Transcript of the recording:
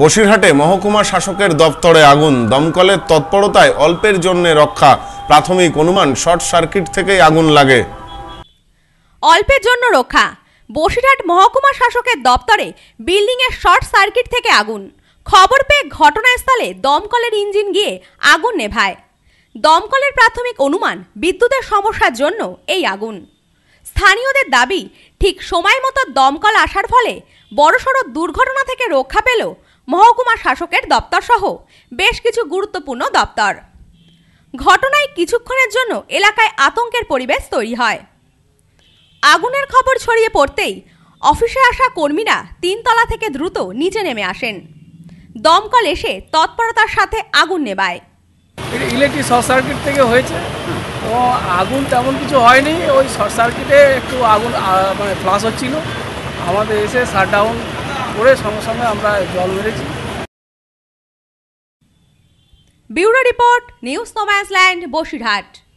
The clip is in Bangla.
বসিরহাটে মহকুমা শাসকের দপ্তরে আগুন দমকলের তৎপরতায় অল্পের জন্য রক্ষা প্রাথমিক অনুমান শর্ট সার্কিট থেকেই আগুন লাগে অল্পের জন্য রক্ষা বসিরহাট মহকুমা শাসকের দপ্তরে বিল্ডিংয়ের শর্ট সার্কিট থেকে আগুন খবর পেয়ে ঘটনাস্থলে দমকলের ইঞ্জিন গিয়ে আগুন নেভায় দমকলের প্রাথমিক অনুমান বিদ্যুতের সমস্যার জন্য এই আগুন স্থানীয়দের দাবি ঠিক সময় মতো দমকল আসার ফলে বড়সড় দুর্ঘটনা থেকে রক্ষা পেল মহকুমা শাসকের দপ্তর সহ বেশ কিছু গুরুত্বপূর্ণ দপ্তর ঘটনায় কিছুক্ষণের জন্য এলাকায় আতঙ্কের পরিবেশ তৈরি হয় আগুনের খবর ছড়িয়ে পড়তেই অফিসে আসা কর্মীরা তিনতলা থেকে দ্রুত নিচে নেমে আসেন দমকল এসে তৎপরতার সাথে আগুন নেবায় ইলেকট্রিক শর্ট সার্কিট থেকে হয়েছে ও আগুন তেমন কিছু হয়নি ওই শর্ট সার্কিটে একটু আগুন মানে ফ্লাশ হচ্ছিল আমাদের এসে ডাউন করে সঙ্গে সঙ্গে আমরা জল মেরেছি ব্যুরো রিপোর্ট নিউজ নোম্যান্স বসিরহাট